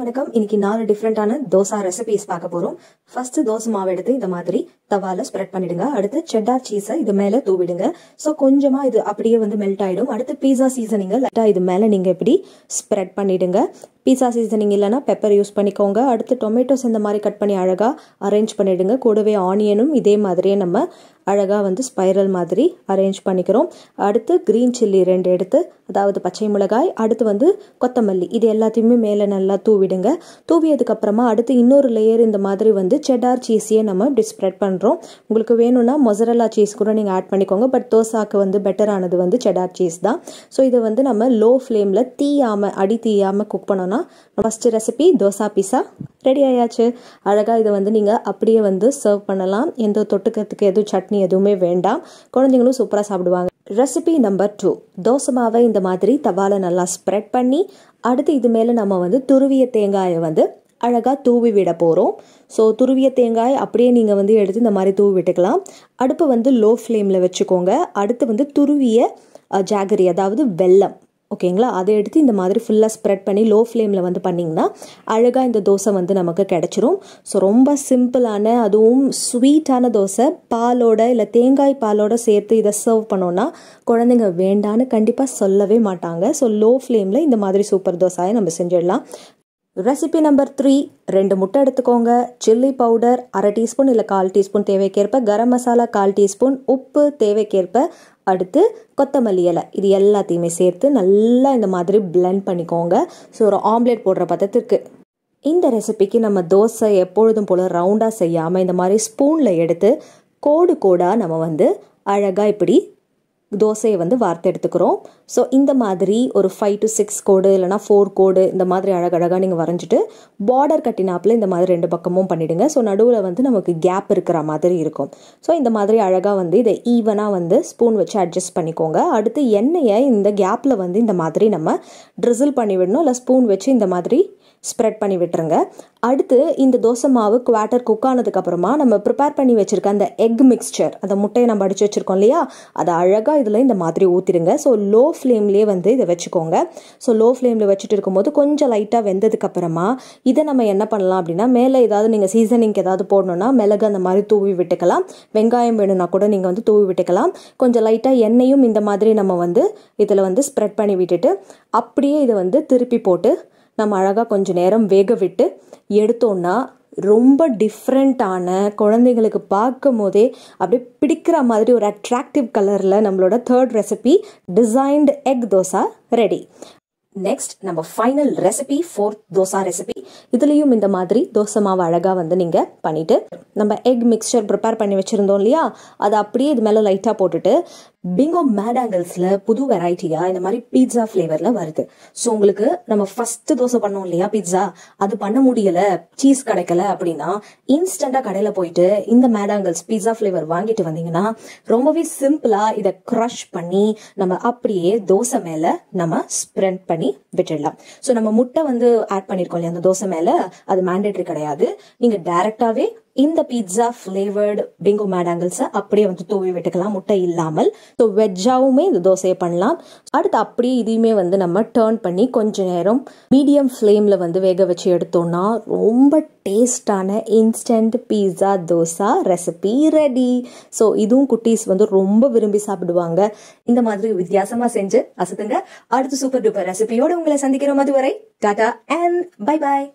வணக்கம் இன்னைக்கு நாலு டிஃப்ரெண்டான தோசா ரெசிபிஸ் பார்க்க போறோம் ஃபர்ஸ்ட் தோசை மாவு எடுத்து இந்த மாதிரி தவால ஸ்ப்ரெட் பண்ணிடுங்க அடுத்து செட்டார் சீஸை இது மேல தூவிடுங்க ஸோ கொஞ்சமா இது அப்படியே வந்து மெல்ட் ஆயிடும் அடுத்து பீஸா சீசனிங்க லைட்டா இது மேல நீங்க இப்படி ஸ்ப்ரெட் பண்ணிடுங்க பீஸா சீசனிங் இல்லைனா பெப்பர் யூஸ் பண்ணிக்கோங்க அடுத்து டொமேட்டோஸ் இந்த மாதிரி கட் பண்ணி அழகாக அரேஞ்ச் பண்ணிவிடுங்க கூடவே ஆனியனும் இதே மாதிரியே நம்ம அழகாக வந்து ஸ்பைரல் மாதிரி அரேஞ்ச் பண்ணிக்கிறோம் அடுத்து க்ரீன் சில்லி ரெண்டு எடுத்து அதாவது பச்சை மிளகாய் அடுத்து வந்து கொத்தமல்லி இது எல்லாத்தையுமே மேலே நல்லா தூவிடுங்க தூவியதுக்கப்புறமா அடுத்து இன்னொரு லேயர் இந்த மாதிரி வந்து செடார் சீஸையே நம்ம இப்படி ஸ்ப்ரெட் பண்ணுறோம் உங்களுக்கு வேணும்னா மொசரலா சீஸ் கூட நீங்கள் ஆட் பண்ணிக்கோங்க பட் தோசாக்கு வந்து பெட்டரானது வந்து செடார் சீஸ் தான் ஸோ இதை வந்து நம்ம லோ ஃப்ளேமில் தீயாமல் அடி தீயாமல் குக் பண்ணோம்னா பண்ணிக்கலாம் first recipe dosa pizza ready ஆயாச்சு அழகாக இதை வந்து நீங்கள் அப்படியே வந்து சர்வ் பண்ணலாம் எந்த தொட்டுக்கிறதுக்கு எதுவும் சட்னி எதுவுமே வேண்டாம் குழந்தைங்களும் சூப்பராக சாப்பிடுவாங்க ரெசிபி நம்பர் டூ தோசை மாவை இந்த மாதிரி தவால நல்லா ஸ்ப்ரெட் பண்ணி அடுத்து இது மேலே நம்ம வந்து துருவிய தேங்காயை வந்து அழகாக தூவி விட போகிறோம் ஸோ துருவிய தேங்காய் அப்படியே நீங்கள் வந்து எடுத்து இந்த மாதிரி தூவி விட்டுக்கலாம் அடுப்பை வந்து லோ ஃப்ளேமில் வச்சுக்கோங்க அடுத்து வந்து துருவிய ஜாகரி அதாவது வெல்லம் ஓகேங்களா அதை எடுத்து இந்த மாதிரி ஃபுல்லாக ஸ்ப்ரெட் பண்ணி லோ ஃப்ளேமில் வந்து பண்ணிங்கன்னா அழகாக இந்த தோசை வந்து நமக்கு கிடச்சிரும் ஸோ ரொம்ப சிம்பிளான அதுவும் ஸ்வீட்டான தோசை பாலோட இல்லை தேங்காய் பாலோட சேர்த்து இதை சர்வ் பண்ணோன்னா குழந்தைங்க வேண்டான்னு கண்டிப்பாக சொல்லவே மாட்டாங்க ஸோ லோ ஃப்ளேமில் இந்த மாதிரி சூப்பர் தோசையை நம்ம செஞ்சிடலாம் ரெசிபி நம்பர் த்ரீ ரெண்டு முட்டை எடுத்துக்கோங்க சில்லி பவுடர் அரை டீஸ்பூன் இல்லை கால் டீஸ்பூன் தேவைக்கேற்ப கரம் மசாலா கால் டீஸ்பூன் உப்பு தேவைக்கேற்ப அடுத்து கொத்தமல்லி இலை இது எல்லாத்தையுமே சேர்த்து நல்லா இந்த மாதிரி பிளெண்ட் பண்ணிக்கோங்க ஸோ ஒரு ஆம்லேட் போடுற பதத்துக்கு இந்த ரெசிபிக்கு நம்ம தோசை எப்பொழுதும் போல் ரவுண்டாக செய்யாமல் இந்த மாதிரி ஸ்பூனில் எடுத்து கோடு கோடாக நம்ம வந்து அழகாக இப்படி தோசையை வந்து வார்த்தை எடுத்துக்கிறோம் ஸோ இந்த மாதிரி ஒரு ஃபைவ் டு சிக்ஸ் கோடு இல்லைனா ஃபோர் கோடு இந்த மாதிரி அழகழகாக நீங்கள் வரைஞ்சிட்டு பார்டர் கட்டினாப்பில் இந்த மாதிரி ரெண்டு பக்கமும் பண்ணிவிடுங்க ஸோ நடுவில் வந்து நமக்கு கேப் இருக்கிற மாதிரி இருக்கும் ஸோ இந்த மாதிரி அழகாக வந்து இதை ஈவனாக வந்து ஸ்பூன் வச்சு அட்ஜஸ்ட் பண்ணிக்கோங்க அடுத்து எண்ணெயை இந்த கேப்பில் வந்து இந்த மாதிரி நம்ம ட்ரிசில் பண்ணிவிடணும் இல்லை ஸ்பூன் வச்சு இந்த மாதிரி ஸ்ப்ரெட் பண்ணி விட்டுருங்க அடுத்து இந்த தோசை மாவு குவாட்டர் குக் ஆனதுக்கப்புறமா நம்ம ப்ரிப்பேர் பண்ணி வச்சுருக்க அந்த எக் மிக்ஸ்சர் அந்த முட்டையை நம்ம அடித்து வச்சுருக்கோம் இல்லையா அதை அழகாக இதில் இந்த மாதிரி ஊற்றிடுங்க ஸோ லோ ஃப்ளேம்லேயே வந்து இதை வச்சுக்கோங்க ஸோ லோ ஃப்ளேமில் வச்சுட்டு இருக்கும்போது கொஞ்சம் லைட்டாக வெந்ததுக்கப்புறமா இதை நம்ம என்ன பண்ணலாம் அப்படின்னா மேலே ஏதாவது நீங்கள் சீசனிங் ஏதாவது போடணுன்னா மிளகு அந்த மாதிரி தூவி விட்டுக்கலாம் வெங்காயம் வேணும்னா கூட நீங்கள் வந்து தூவி விட்டுக்கலாம் கொஞ்சம் லைட்டாக எண்ணெயும் இந்த மாதிரி நம்ம வந்து இதில் வந்து ஸ்ப்ரெட் பண்ணி விட்டுட்டு அப்படியே இதை வந்து திருப்பி போட்டு நம்ம அழகாக கொஞ்சம் நேரம் வேக விட்டு எடுத்தோன்னா ரொம்ப டிஃப்ரெண்ட்டான குழந்தைங்களுக்கு பார்க்கும் போதே அப்படியே பிடிக்கிற மாதிரி ஒரு அட்ராக்டிவ் கலரில் நம்மளோட third recipe designed egg dosa ready next நம்ம final recipe fourth dosa recipe இதுலேயும் இந்த மாதிரி தோசை மாவு அழகாக வந்து நீங்கள் பண்ணிவிட்டு நம்ம எக் மிக்சர் ப்ரிப்பேர் பண்ணி வச்சுருந்தோம் இல்லையா அதை அப்படியே இது மேலே லைட்டாக போட்டுட்டு பிங்கோ மேட் புது வெரைட்டியாக இந்த மாதிரி பீட்சா ஃப்ளேவரில் வருது ஸோ உங்களுக்கு நம்ம ஃபஸ்ட்டு தோசை பண்ணோம் இல்லையா பீட்சா அது பண்ண முடியலை சீஸ் கிடைக்கல அப்படின்னா இன்ஸ்டண்டாக கடையில் போயிட்டு இந்த மேடாங்கிள்ஸ் பீட்ஸா பீட்சா ஃப்ளேவர் வாங்கிட்டு வந்தீங்கன்னா ரொம்பவே சிம்பிளாக இதை க்ரஷ் பண்ணி நம்ம அப்படியே தோசை மேலே நம்ம ஸ்ப்ரெண்ட் பண்ணி விட்டுடலாம் ஸோ நம்ம முட்டை வந்து ஆட் பண்ணியிருக்கோம் இல்லையா அந்த தோசை மேலே அது மேண்டேட்ரி கிடையாது நீங்கள் டேரெக்டாகவே இந்த பீட்சா ஃப்ளேவர்டு பிங்கோ மேட் அப்படியே வந்து தூவி விட்டுக்கலாம் முட்டை இல்லாமல் ஸோ வெஜ்ஜாவுமே இந்த தோசையை பண்ணலாம் அடுத்து அப்படியே இதையுமே வந்து நம்ம டேர்ன் பண்ணி கொஞ்ச நேரம் மீடியம் ஃப்ளேமில் வந்து வேக வச்சு எடுத்தோம்னா ரொம்ப டேஸ்டான instant pizza dosa recipe ready so இதுவும் குட்டீஸ் வந்து ரொம்ப விரும்பி சாப்பிடுவாங்க இந்த மாதிரி வித்தியாசமாக செஞ்சு அசத்துங்க அடுத்து சூப்பர் டூப்பர் ரெசிபியோடு உங்களை சந்திக்கிறோம் வரை டாடா அண்ட் பை பாய்